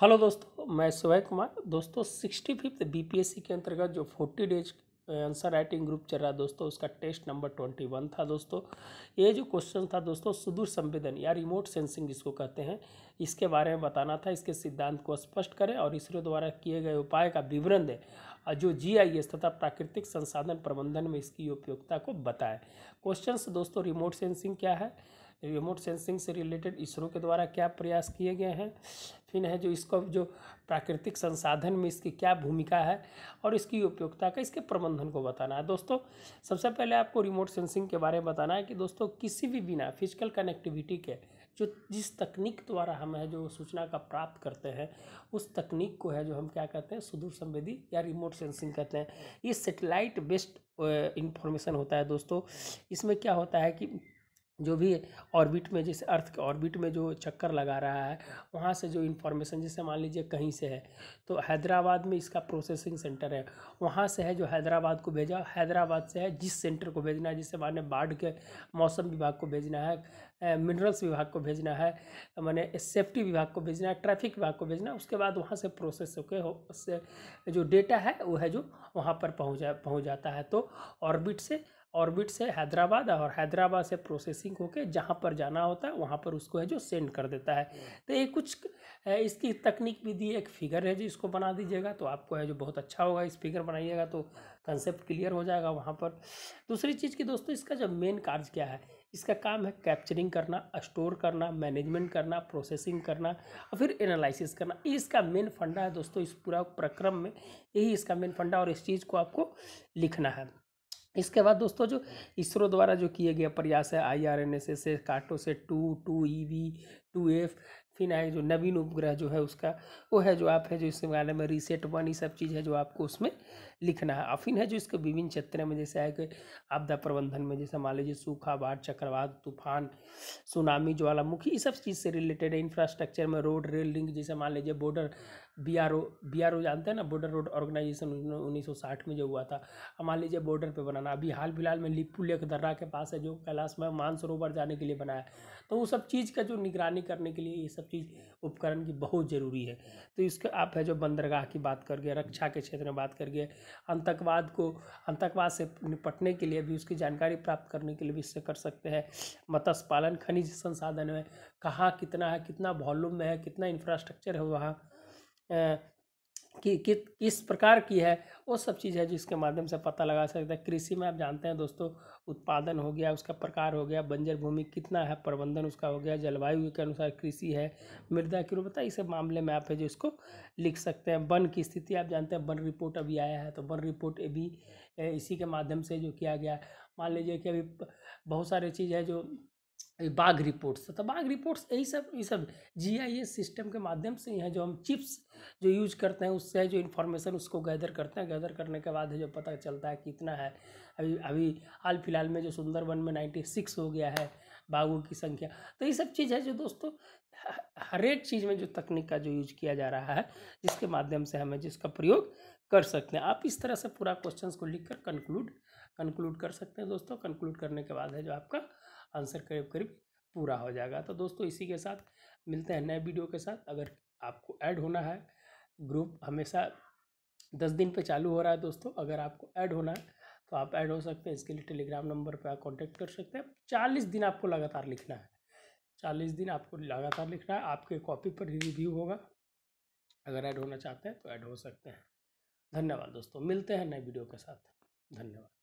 hello दोस्तों मैं सुबह कुमार दोस्तों सिक्सटी फिफ्थ बी के अंतर्गत जो forty days answer writing group चल रहा है दोस्तों उसका टेस्ट नंबर ट्वेंटी वन था दोस्तों ये जो क्वेश्चन था दोस्तों सुदूर संवेदन या रिमोट सेंसिंग जिसको कहते हैं इसके बारे में बताना था इसके सिद्धांत को स्पष्ट करें और इसरो द्वारा किए गए उपाय का विवरण दें और जो एस तथा प्राकृतिक संसाधन प्रबंधन में इसकी उपयोगिता को बताएं क्वेश्चन दोस्तों रिमोट सेंसिंग क्या है रिमोट सेंसिंग से रिलेटेड इसरो के द्वारा क्या प्रयास किए गए हैं फिर है जो इसको जो प्राकृतिक संसाधन में इसकी क्या भूमिका है और इसकी उपयोगिता का इसके प्रबंधन को बताना है दोस्तों सबसे पहले आपको रिमोट सेंसिंग के बारे में बताना है कि दोस्तों किसी भी बिना फिजिकल कनेक्टिविटी के जो जिस तकनीक द्वारा हम है जो सूचना का प्राप्त करते हैं उस तकनीक को है जो हम क्या कहते हैं सुदूर संवेदी या रिमोट सेंसिंग कहते हैं ये सेटेलाइट बेस्ड इन्फॉर्मेशन होता है दोस्तों इसमें क्या होता है कि जो भी ऑर्बिट में जैसे अर्थ के ऑर्बिट में जो चक्कर लगा रहा है वहाँ से जो इन्फॉर्मेशन जैसे मान लीजिए कहीं से है तो हैदराबाद में इसका प्रोसेसिंग सेंटर है वहाँ से है जो हैदराबाद को भेजा हैदराबाद से है जिस सेंटर को भेजना है जैसे माने बाढ़ के मौसम विभाग को भेजना है मिनरल्स विभाग को भेजना है मैंने सेफ्टी विभाग को भेजना है ट्रैफिक विभाग को भेजना है उसके बाद वहाँ से प्रोसेस होकर हो उससे जो डेटा है वो है जो वहाँ पर पहुँचा पहुँच जाता है तो ऑर्बिट से ऑर्बिट से हैदराबाद और हैदराबाद से प्रोसेसिंग होके जहाँ पर जाना होता है वहाँ पर उसको है जो सेंड कर देता है तो ये कुछ इसकी तकनीक भी दी एक फिगर है जो इसको बना दीजिएगा तो आपको है जो बहुत अच्छा होगा इस फिगर बनाइएगा तो कंसेप्ट क्लियर हो जाएगा वहाँ पर दूसरी चीज़ की दोस्तों इसका जो मेन कार्य क्या है इसका काम है कैप्चरिंग करना स्टोर करना मैनेजमेंट करना प्रोसेसिंग करना और फिर एनालिसिस करना इसका मेन फंडा है दोस्तों इस पूरा प्रक्रम में यही इसका मेन फंडा और इस चीज़ को आपको लिखना है इसके बाद दोस्तों जो इसरो द्वारा जो किए गए प्रयास है I R N S S से कार्टोसेट से two two E V two F फिर आए जो नवीन उपग्रह जो है उसका वो है जो आप है जो इसके बारे में रिसेट वन ये सब चीज़ है जो आपको उसमें लिखना है और है जो इसके विभिन्न क्षेत्र में जैसे आए कि आपदा प्रबंधन में जैसे मान लीजिए सूखा बाढ़ चक्रवात तूफान सुनामी ज्वालामुखी ये सब चीज़ से रिलेटेड है इंफ्रास्ट्रक्चर में रोड रेल लिंक जैसे मान लीजिए border B R O B R O जानते हैं ना बॉर्डर रोड ऑर्गेनाइजेशन उन्नीस सौ साठ में जो हुआ था मान लीजिए बॉर्डर पर बनाना अभी हाल फिलहाल में लिपू लेक दर्रा के पास है जो कैलाश में मानसरोवर जाने के लिए बनाया तो वो सब चीज़ का जो निगरानी करने के लिए ये सब सब चीज़ उपकरण की बहुत ज़रूरी है तो इसका आप है जो बंदरगाह की बात कर गए रक्षा के क्षेत्र में बात कर गए आतंकवाद को आतंकवाद से निपटने के लिए भी उसकी जानकारी प्राप्त करने के लिए भी इससे कर सकते हैं मत्स्य पालन खनिज संसाधन में कहाँ कितना है कितना वॉल्यूम में है कितना इंफ्रास्ट्रक्चर है वहाँ कि, कि किस प्रकार की है वो सब चीज़ है जिसके माध्यम से पता लगा सकता है कृषि में आप जानते हैं दोस्तों उत्पादन हो गया उसका प्रकार हो गया बंजर भूमि कितना है प्रबंधन उसका हो गया जलवायु के अनुसार कृषि है मृदा की रूपता इस मामले में आप है जो इसको लिख सकते हैं वन की स्थिति आप जानते हैं वन रिपोर्ट अभी आया है तो वन रिपोर्ट भी इसी के माध्यम से जो किया गया मान लीजिए कि अभी बहुत सारे चीज़ है जो बाघ रिपोर्ट्स तो बाघ रिपोर्ट्स यही सब ये सब जी आई सिस्टम के माध्यम से यहाँ जो हम चिप्स जो यूज करते हैं उससे जो इन्फॉर्मेशन उसको गैदर करते हैं गैदर करने के बाद जो पता चलता है कितना है अभी अभी हाल फिलहाल में जो सुंदरवन में नाइन्टी सिक्स हो गया है बाघों की संख्या तो ये सब चीज़ है जो दोस्तों हर एक चीज़ में जो तकनीक का जो यूज किया जा रहा है जिसके माध्यम से हमें जिसका प्रयोग कर सकते हैं आप इस तरह से पूरा क्वेश्चन को लिख कर कंक्लूड कंक्लूड कर सकते हैं दोस्तों कंक्लूड करने के बाद है जो आपका आंसर करीब करीब पूरा हो जाएगा तो दोस्तों इसी के साथ मिलते हैं नए वीडियो के साथ अगर आपको ऐड होना है ग्रुप हमेशा दस दिन पे चालू हो रहा है दोस्तों अगर आपको ऐड होना है तो आप ऐड हो सकते हैं इसके लिए टेलीग्राम नंबर पर आप कॉन्टैक्ट कर सकते हैं चालीस दिन आपको लगातार लिखना है चालीस दिन आपको लगातार लिखना है आपके कॉपी पर रिव्यू होगा अगर ऐड होना चाहते हैं तो ऐड हो सकते हैं धन्यवाद दोस्तों मिलते हैं नए वीडियो के साथ धन्यवाद